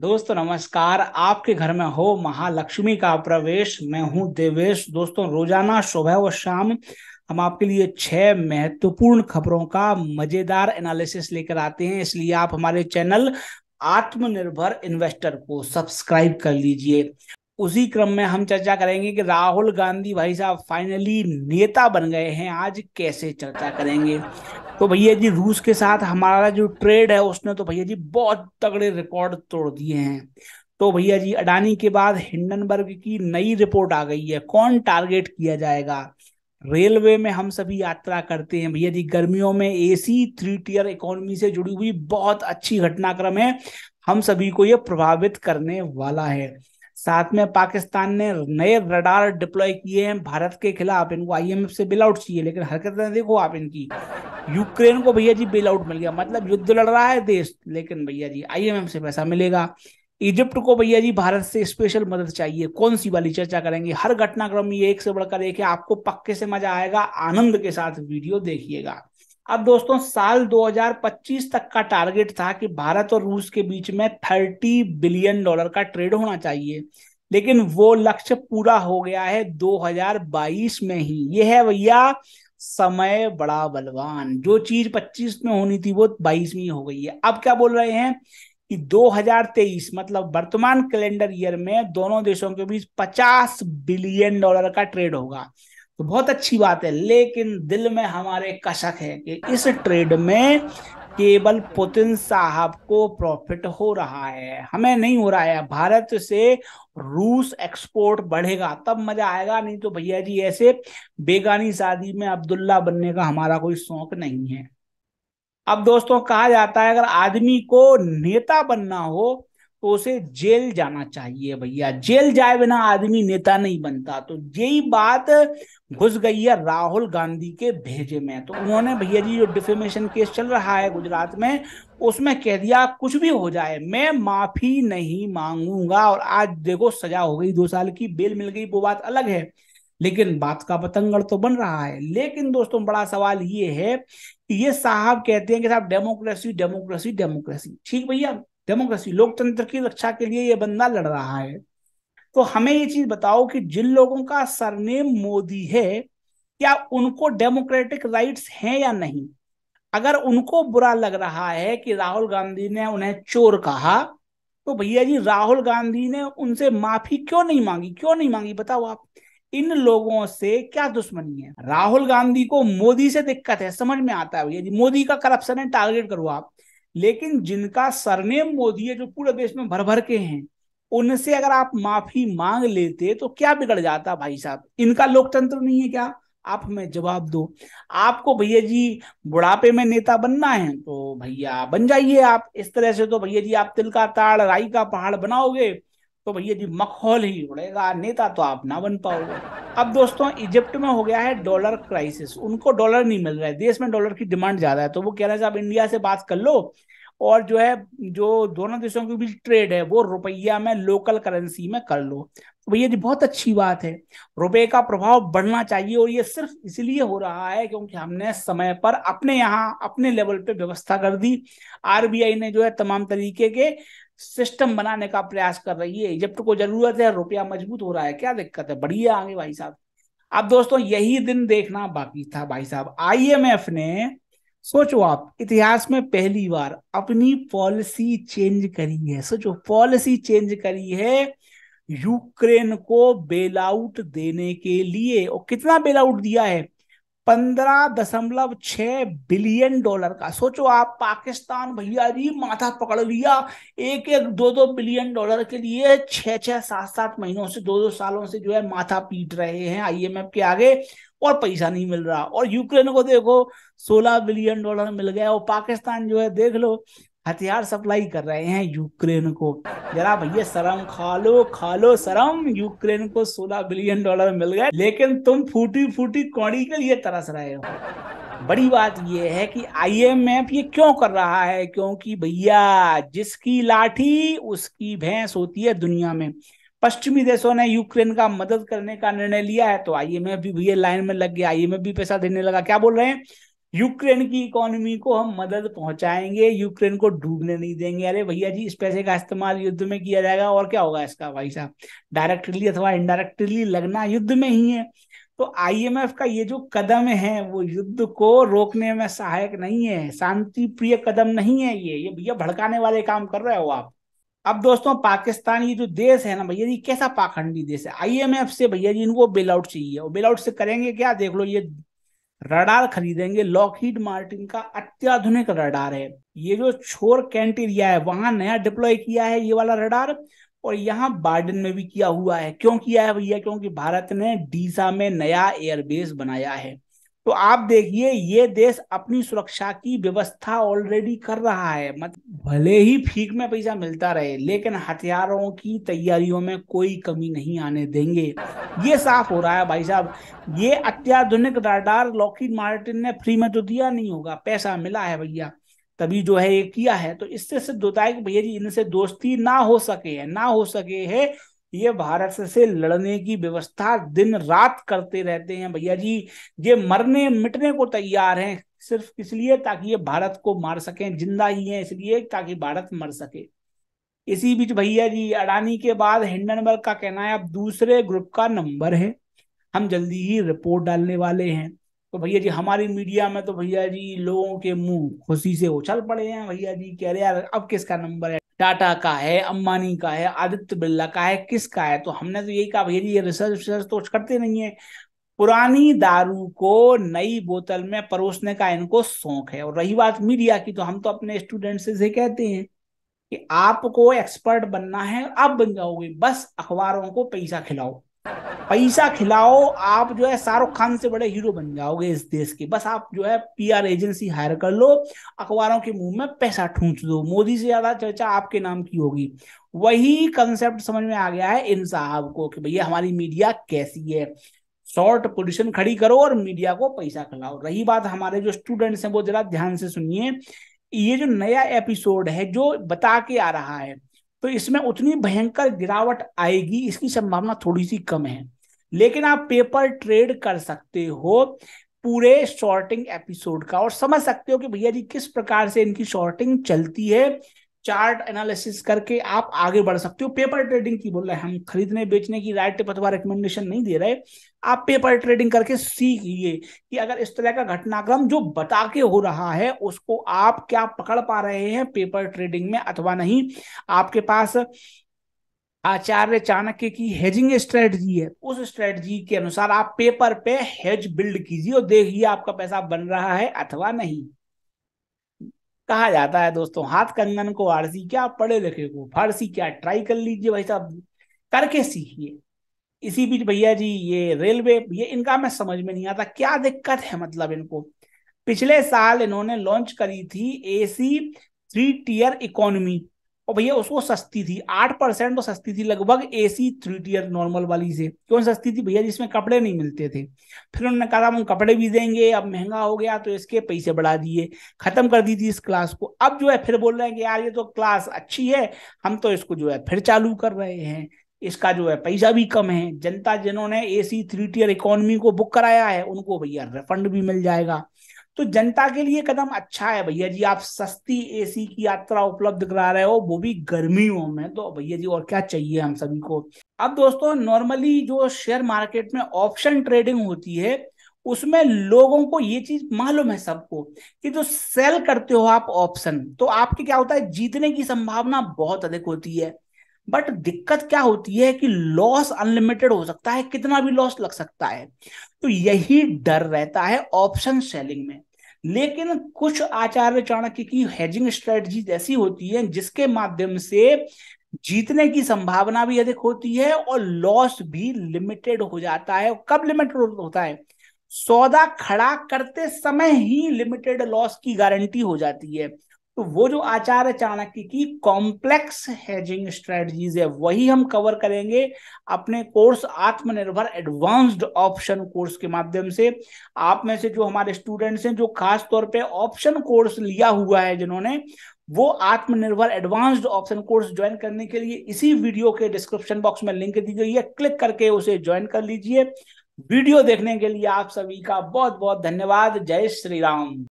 दोस्तों नमस्कार आपके घर में हो महालक्ष्मी का प्रवेश मैं हूं देवेश दोस्तों रोजाना सुबह व शाम हम आपके लिए छह महत्वपूर्ण खबरों का मजेदार एनालिसिस लेकर आते हैं इसलिए आप हमारे चैनल आत्मनिर्भर इन्वेस्टर को सब्सक्राइब कर लीजिए उसी क्रम में हम चर्चा करेंगे कि राहुल गांधी भाई साहब फाइनली नेता बन गए हैं आज कैसे चर्चा करेंगे तो भैया जी रूस के साथ हमारा जो ट्रेड है उसने तो भैया जी बहुत तगड़े रिकॉर्ड तोड़ दिए हैं तो भैया जी अडानी के बाद हिंडनबर्ग की नई रिपोर्ट आ गई है कौन टारगेट किया जाएगा रेलवे में हम सभी यात्रा करते हैं भैया जी गर्मियों में एसी थ्री टीयर इकोनॉमी से जुड़ी हुई बहुत अच्छी घटनाक्रम है हम सभी को यह प्रभावित करने वाला है साथ में पाकिस्तान ने नए रडार डिप्लॉय किए हैं भारत के खिलाफ इनको आईएमएफ से बिल आउट चाहिए लेकिन हरकत देखो आप इनकी यूक्रेन को भैया जी बिल आउट मिल गया मतलब युद्ध लड़ रहा है देश लेकिन भैया जी आईएमएफ से पैसा मिलेगा इजिप्ट को भैया जी भारत से स्पेशल मदद चाहिए कौन सी वाली चर्चा करेंगे हर घटनाक्रम ये एक से बढ़कर एक है आपको पक्के से मजा आएगा आनंद के साथ वीडियो देखिएगा अब दोस्तों साल 2025 तक का टारगेट था कि भारत और रूस के बीच में 30 बिलियन डॉलर का ट्रेड होना चाहिए लेकिन वो लक्ष्य पूरा हो गया है 2022 में ही ये है भैया समय बड़ा बलवान जो चीज 25 में होनी थी वो 22 में ही हो गई है अब क्या बोल रहे हैं कि 2023 मतलब वर्तमान कैलेंडर ईयर में दोनों देशों के बीच 50 बिलियन डॉलर का ट्रेड होगा तो बहुत अच्छी बात है लेकिन दिल में हमारे कशक है कि इस ट्रेड में केवल पुतिन साहब को प्रॉफिट हो रहा है हमें नहीं हो रहा है भारत से रूस एक्सपोर्ट बढ़ेगा तब मजा आएगा नहीं तो भैया जी ऐसे बेगानी शादी में अब्दुल्ला बनने का हमारा कोई शौक नहीं है अब दोस्तों कहा जाता है अगर आदमी को नेता बनना हो तो उसे जेल जाना चाहिए भैया जेल जाए बिना आदमी नेता नहीं बनता तो यही बात घुस गई है राहुल गांधी के भेजे में तो उन्होंने भैया जी जो डिफेमेशन केस चल रहा है गुजरात में उसमें कह दिया कुछ भी हो जाए मैं माफी नहीं मांगूंगा और आज देखो सजा हो गई दो साल की बेल मिल गई वो बात अलग है लेकिन बात का पतंगड़ तो बन रहा है लेकिन दोस्तों बड़ा सवाल ये है कि ये साहब कहते हैं कि साहब डेमोक्रेसी डेमोक्रेसी डेमोक्रेसी ठीक भैया डेमोक्रेसी लोकतंत्र की रक्षा के लिए ये बंदा लड़ रहा है तो हमें ये चीज बताओ कि जिन लोगों का सरनेम मोदी है क्या उनको डेमोक्रेटिक राइट्स हैं या नहीं अगर उनको बुरा लग रहा है कि राहुल गांधी ने उन्हें चोर कहा तो भैया जी राहुल गांधी ने उनसे माफी क्यों नहीं मांगी क्यों नहीं मांगी बताओ आप इन लोगों से क्या दुश्मनी है राहुल गांधी को मोदी से दिक्कत है समझ में आता है भैया जी मोदी का करप्शन है टारगेट करो आप लेकिन जिनका सरनेम मोदी है जो पूरे देश में भर भर के हैं उनसे अगर आप माफी मांग लेते तो क्या बिगड़ जाता भाई साहब इनका लोकतंत्र नहीं है क्या आप हमें जवाब दो आपको भैया जी बुढ़ापे में नेता बनना है तो भैया बन जाइए आप इस तरह से तो भैया जी आप तिल का ताड़ राई का पहाड़ बनाओगे तो भैया जी मखौल ही उड़ेगा नेता तो आप ना बन पाओगे अब दोस्तों इजिप्ट में हो गया है डॉलर क्राइसिस उनको डॉलर नहीं मिल रहा है देश में डॉलर की डिमांड ज्यादा है तो वो कह रहे हैं आप इंडिया से बात कर लो और जो है जो दोनों देशों के बीच ट्रेड है वो रुपया में लोकल करेंसी में कर लो तो भैया जी बहुत अच्छी बात है रुपये का प्रभाव बढ़ना चाहिए और ये सिर्फ इसलिए हो रहा है क्योंकि हमने समय पर अपने यहाँ अपने लेवल पे व्यवस्था कर दी आरबीआई ने जो है तमाम तरीके के सिस्टम बनाने का प्रयास कर रही है इजिप्ट को जरूरत है रुपया मजबूत हो रहा है क्या दिक्कत है बढ़िया आगे भाई साहब अब दोस्तों यही दिन देखना बाकी था भाई साहब आईएमएफ ने सोचो आप इतिहास में पहली बार अपनी पॉलिसी चेंज करी है सोचो पॉलिसी चेंज करी है यूक्रेन को बेल आउट देने के लिए और कितना बेल आउट दिया है पंद्रह दशमलव छ बिलियन डॉलर का सोचो आप पाकिस्तान भैया जी माथा पकड़ लिया एक एक दो दो बिलियन डॉलर के लिए छह छह सात सात महीनों से दो दो सालों से जो है माथा पीट रहे हैं आईएमएफ के आगे और पैसा नहीं मिल रहा और यूक्रेन को देखो सोलह बिलियन डॉलर मिल गया और पाकिस्तान जो है देख लो हथियार सप्लाई कर रहे हैं यूक्रेन को जरा भैया शरम खा लो खा लो शरम यूक्रेन को 16 बिलियन डॉलर मिल गए लेकिन तुम फूटी फूटी कौड़ी के लिए तरस रहे हो बड़ी बात यह है कि आईएमएफ ये क्यों कर रहा है क्योंकि भैया जिसकी लाठी उसकी भैंस होती है दुनिया में पश्चिमी देशों ने यूक्रेन का मदद करने का निर्णय लिया है तो आईएमएफ भी भैया लाइन में लग गया आईएमएफ भी पैसा देने लगा क्या बोल रहे हैं यूक्रेन की इकोनॉमी को हम मदद पहुंचाएंगे यूक्रेन को डूबने नहीं देंगे अरे भैया जी इस पैसे का इस्तेमाल युद्ध में किया जाएगा और क्या होगा इसका भाई साहब डायरेक्टली अथवा इनडायरेक्टली लगना युद्ध में ही है तो आईएमएफ का ये जो कदम है वो युद्ध को रोकने में सहायक नहीं है शांति प्रिय कदम नहीं है ये ये भैया भड़काने वाले काम कर रहे हो आप अब दोस्तों पाकिस्तान ये जो देश है ना भैया जी कैसा पाखंडी देश है आईएमएफ से भैया जी इनको बेल आउट चाहिए और बेल आउट से करेंगे क्या देख लो ये रडार खरीदेंगे लॉकहीड मार्टिन का अत्याधुनिक रडार है ये जो छोर कैंट एरिया है वहां नया डिप्लॉय किया है ये वाला रडार और यहाँ बार्डन में भी किया हुआ है क्यों किया है भैया क्योंकि भारत ने डीसा में नया एयरबेस बनाया है तो आप देखिए ये देश अपनी सुरक्षा की व्यवस्था ऑलरेडी कर रहा है मत भले ही फीक में पैसा मिलता रहे लेकिन हथियारों की तैयारियों में कोई कमी नहीं आने देंगे ये साफ हो रहा है भाई साहब ये अत्याधुनिक राडार लॉकहीड मार्टिन ने फ्री में तो दिया नहीं होगा पैसा मिला है भैया तभी जो है ये किया है तो इससे सिद्ध होता है कि भैया जी इनसे दोस्ती ना हो सके है ना हो सके है ये भारत से लड़ने की व्यवस्था दिन रात करते रहते हैं भैया जी ये मरने मिटने को तैयार हैं सिर्फ इसलिए ताकि ये भारत को मार सकें जिंदा ही हैं इसलिए ताकि भारत मर सके इसी बीच भैया जी अडानी के बाद हिंडनबर्ग का कहना है अब दूसरे ग्रुप का नंबर है हम जल्दी ही रिपोर्ट डालने वाले हैं तो भैया जी हमारी मीडिया में तो भैया जी लोगों के मुंह खुशी से उछल पड़े हैं भैया जी कह रहे यार अब किसका नंबर है टाटा का है अम्बानी का है आदित्य बिरला का है किसका है तो हमने तो यही कहा भैया ये रिसर्च रिसर्च तो करते नहीं है पुरानी दारू को नई बोतल में परोसने का इनको शौक है और रही बात मीडिया की तो हम तो अपने स्टूडेंट से कहते हैं कि आपको एक्सपर्ट बनना है आप बन जाओगे बस अखबारों को पैसा खिलाओ पैसा खिलाओ आप जो है शाहरुख खान से बड़े हीरो बन जाओगे इस देश के बस आप जो है पीआर एजेंसी हायर कर लो अखबारों के मुंह में पैसा ठूंस दो मोदी से ज्यादा चर्चा आपके नाम की होगी वही कंसेप्ट समझ में आ गया है इन साहब को कि भैया हमारी मीडिया कैसी है शॉर्ट पोजिशन खड़ी करो और मीडिया को पैसा खिलाओ रही बात हमारे जो स्टूडेंट्स हैं वो जरा ध्यान से सुनिए ये जो नया एपिसोड है जो बता के आ रहा है तो इसमें उतनी भयंकर गिरावट आएगी इसकी संभावना थोड़ी सी कम है लेकिन आप पेपर ट्रेड कर सकते हो पूरे शॉर्टिंग एपिसोड का और समझ सकते हो कि भैया जी किस प्रकार से इनकी शॉर्टिंग चलती है चार्ट एनालिसिस करके आप आगे बढ़ सकते हो पेपर ट्रेडिंग की बोल रहे हैं हम खरीदने बेचने की राइट टिप अथवा रिकमेंडेशन नहीं दे रहे आप पेपर ट्रेडिंग करके सीखिए कि अगर इस तरह का घटनाक्रम जो बता के हो रहा है उसको आप क्या पकड़ पा रहे हैं पेपर ट्रेडिंग में अथवा नहीं आपके पास आचार्य चाणक्य की हेजिंग स्ट्रेटजी है उस स्ट्रेटजी के अनुसार आप पेपर पे हेज बिल्ड कीजिए और देखिए आपका पैसा बन रहा है अथवा नहीं कहा जाता है दोस्तों हाथ कंगन को आरसी क्या पढ़े लिखे को फारसी क्या ट्राई कर लीजिए भाई साहब करके सीखिए इसी बीच भैया जी ये रेलवे ये इनका मैं समझ में नहीं आता क्या दिक्कत है मतलब इनको पिछले साल इन्होंने लॉन्च करी थी एसी थ्री टीयर इकोनॉमी और भैया उसको सस्ती थी आठ परसेंट तो सस्ती थी लगभग एसी थ्री टीयर नॉर्मल वाली से क्यों सस्ती थी भैया जिसमें कपड़े नहीं मिलते थे फिर उन्होंने कहा था हम कपड़े भी देंगे अब महंगा हो गया तो इसके पैसे बढ़ा दिए खत्म कर दी थी इस क्लास को अब जो है फिर बोल रहे हैं कि यार ये तो क्लास अच्छी है हम तो इसको जो है फिर चालू कर रहे हैं इसका जो है पैसा भी कम है जनता जिन्होंने A C three tier economy को बुक कराया है उनको भैया रिफंड भी मिल जाएगा तो जनता के लिए कदम अच्छा है भैया जी आप सस्ती एसी की यात्रा उपलब्ध करा रहे हो वो भी गर्मियों में तो भैया जी और क्या चाहिए हम सभी को अब दोस्तों नॉर्मली जो शेयर मार्केट में ऑप्शन ट्रेडिंग होती है उसमें लोगों को ये चीज मालूम है सबको कि जो सेल करते हो आप ऑप्शन तो आपके क्या होता है जीतने की संभावना बहुत अधिक होती है बट दिक्कत क्या होती है कि लॉस अनलिमिटेड हो सकता है कितना भी लॉस लग सकता है तो यही डर रहता है ऑप्शन सेलिंग में लेकिन कुछ आचार्य चाणक्य की हेजिंग स्ट्रेटजी ऐसी होती है जिसके माध्यम से जीतने की संभावना भी अधिक होती है और लॉस भी लिमिटेड हो जाता है कब लिमिटेड होता है सौदा खड़ा करते समय ही लिमिटेड लॉस की गारंटी हो जाती है तो वो जो आचार्य चाणक्य की कॉम्प्लेक्स हेजिंग स्ट्रेटजीज है वही हम कवर करेंगे अपने कोर्स आत्मनिर्भर एडवांस्ड ऑप्शन कोर्स के माध्यम से आप में से जो हमारे स्टूडेंट्स हैं जो खास तौर पे ऑप्शन कोर्स लिया हुआ है जिन्होंने वो आत्मनिर्भर एडवांस्ड ऑप्शन कोर्स ज्वाइन करने के लिए इसी वीडियो के डिस्क्रिप्शन बॉक्स में लिंक दी गई है क्लिक करके उसे ज्वाइन कर लीजिए वीडियो देखने के लिए आप सभी का बहुत बहुत धन्यवाद जय श्री राम